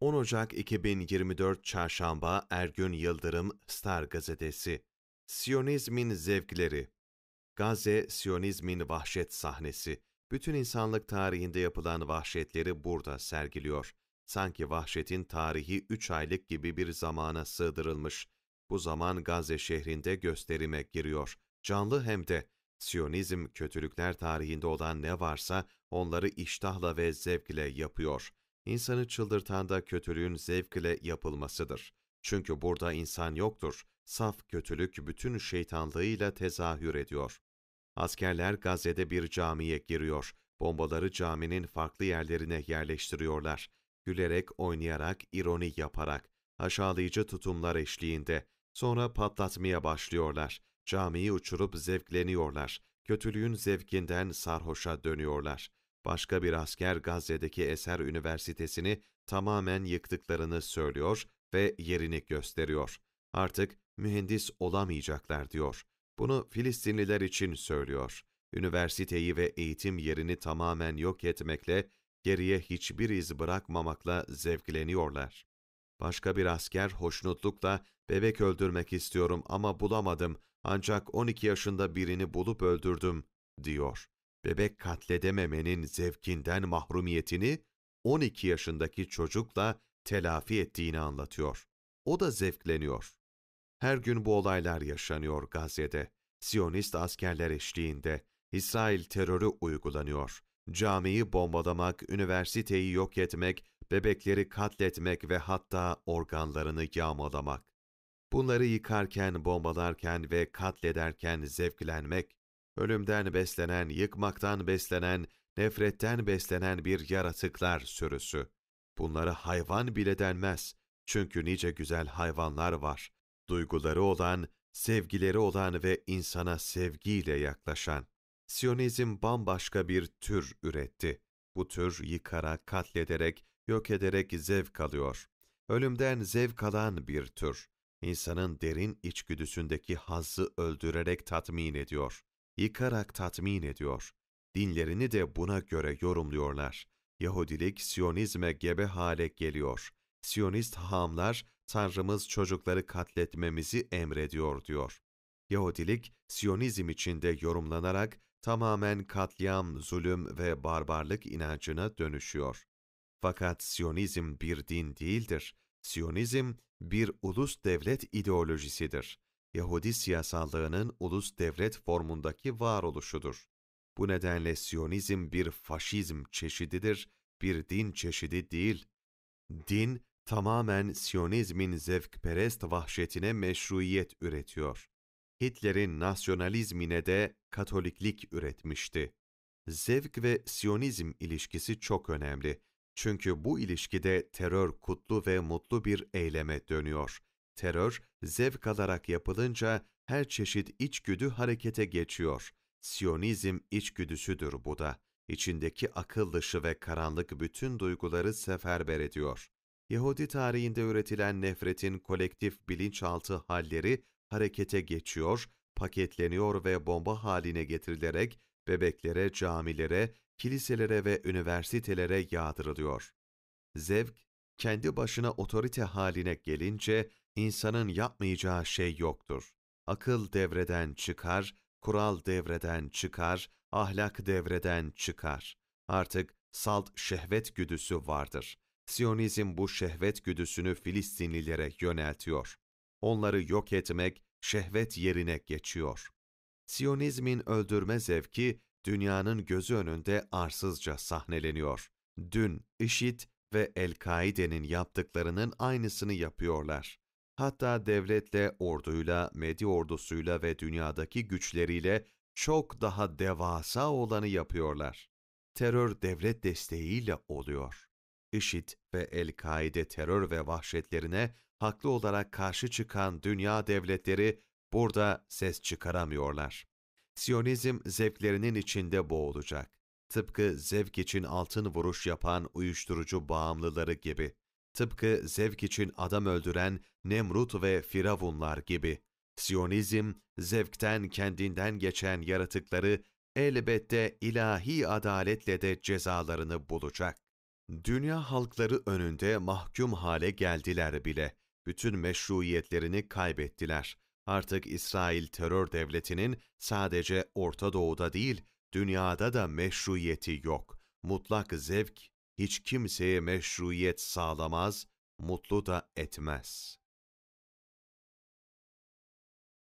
10 Ocak 2024 Çarşamba Ergün Yıldırım Star Gazetesi Siyonizmin Zevkleri Gazze, Siyonizmin vahşet sahnesi. Bütün insanlık tarihinde yapılan vahşetleri burada sergiliyor. Sanki vahşetin tarihi 3 aylık gibi bir zamana sığdırılmış. Bu zaman Gazze şehrinde gösterime giriyor. Canlı hem de. Siyonizm kötülükler tarihinde olan ne varsa onları iştahla ve zevkle yapıyor insanı çıldırtan da kötülüğün zevkle yapılmasıdır. Çünkü burada insan yoktur, saf kötülük bütün şeytanlığıyla tezahür ediyor. Askerler Gazze'de bir camiye giriyor, bombaları caminin farklı yerlerine yerleştiriyorlar. Gülerek, oynayarak, ironi yaparak, aşağılayıcı tutumlar eşliğinde. Sonra patlatmaya başlıyorlar. Camiyi uçurup zevkleniyorlar. Kötülüğün zevkinden sarhoşa dönüyorlar başka bir asker Gazze'deki Eser Üniversitesi'ni tamamen yıktıklarını söylüyor ve yerini gösteriyor. Artık mühendis olamayacaklar diyor. Bunu Filistinliler için söylüyor. Üniversiteyi ve eğitim yerini tamamen yok etmekle, geriye hiçbir iz bırakmamakla zevkleniyorlar. Başka bir asker hoşnutlukla bebek öldürmek istiyorum ama bulamadım ancak 12 yaşında birini bulup öldürdüm diyor bebek katledememenin zevkinden mahrumiyetini 12 yaşındaki çocukla telafi ettiğini anlatıyor. O da zevkleniyor. Her gün bu olaylar yaşanıyor Gazze'de. Siyonist askerler eşliğinde İsrail terörü uygulanıyor. Camiyi bombalamak, üniversiteyi yok etmek, bebekleri katletmek ve hatta organlarını yağmalamak. Bunları yıkarken, bombalarken ve katlederken zevklenmek, ölümden beslenen, yıkmaktan beslenen, nefretten beslenen bir yaratıklar sürüsü. Bunları hayvan bile denmez. Çünkü nice güzel hayvanlar var. Duyguları olan, sevgileri olan ve insana sevgiyle yaklaşan. Siyonizm bambaşka bir tür üretti. Bu tür yıkarak, katlederek, yok ederek zevk alıyor. Ölümden zevk alan bir tür. İnsanın derin içgüdüsündeki hazzı öldürerek tatmin ediyor yıkarak tatmin ediyor. Dinlerini de buna göre yorumluyorlar. Yahudilik Siyonizme gebe hale geliyor. Siyonist hahamlar Tanrımız çocukları katletmemizi emrediyor diyor. Yahudilik Siyonizm içinde yorumlanarak tamamen katliam, zulüm ve barbarlık inancına dönüşüyor. Fakat Siyonizm bir din değildir. Siyonizm bir ulus devlet ideolojisidir. Yahudi siyasallığının ulus devlet formundaki varoluşudur. Bu nedenle Siyonizm bir faşizm çeşididir, bir din çeşidi değil. Din tamamen Siyonizmin zevkperest vahşetine meşruiyet üretiyor. Hitler'in nasyonalizmine de Katoliklik üretmişti. Zevk ve Siyonizm ilişkisi çok önemli. Çünkü bu ilişkide terör kutlu ve mutlu bir eyleme dönüyor. Terör, zevk alarak yapılınca her çeşit içgüdü harekete geçiyor. Siyonizm içgüdüsüdür bu da. İçindeki akıl dışı ve karanlık bütün duyguları seferber ediyor. Yahudi tarihinde üretilen nefretin kolektif bilinçaltı halleri harekete geçiyor, paketleniyor ve bomba haline getirilerek bebeklere, camilere, kiliselere ve üniversitelere yağdırılıyor. Zevk, kendi başına otorite haline gelince insanın yapmayacağı şey yoktur. Akıl devreden çıkar, kural devreden çıkar, ahlak devreden çıkar. Artık salt şehvet güdüsü vardır. Siyonizm bu şehvet güdüsünü Filistinlilere yöneltiyor. Onları yok etmek şehvet yerine geçiyor. Siyonizmin öldürme zevki dünyanın gözü önünde arsızca sahneleniyor. Dün IŞİD ve El-Kaide'nin yaptıklarının aynısını yapıyorlar hatta devletle, orduyla, medya ordusuyla ve dünyadaki güçleriyle çok daha devasa olanı yapıyorlar. Terör devlet desteğiyle oluyor. IŞİD ve El-Kaide terör ve vahşetlerine haklı olarak karşı çıkan dünya devletleri burada ses çıkaramıyorlar. Siyonizm zevklerinin içinde boğulacak. Tıpkı zevk için altın vuruş yapan uyuşturucu bağımlıları gibi. Tıpkı zevk için adam öldüren Nemrut ve Firavunlar gibi. Siyonizm, zevkten kendinden geçen yaratıkları elbette ilahi adaletle de cezalarını bulacak. Dünya halkları önünde mahkum hale geldiler bile. Bütün meşruiyetlerini kaybettiler. Artık İsrail terör devletinin sadece Orta Doğu'da değil, dünyada da meşruiyeti yok. Mutlak zevk hiç kimseye meşruiyet sağlamaz, mutlu da etmez.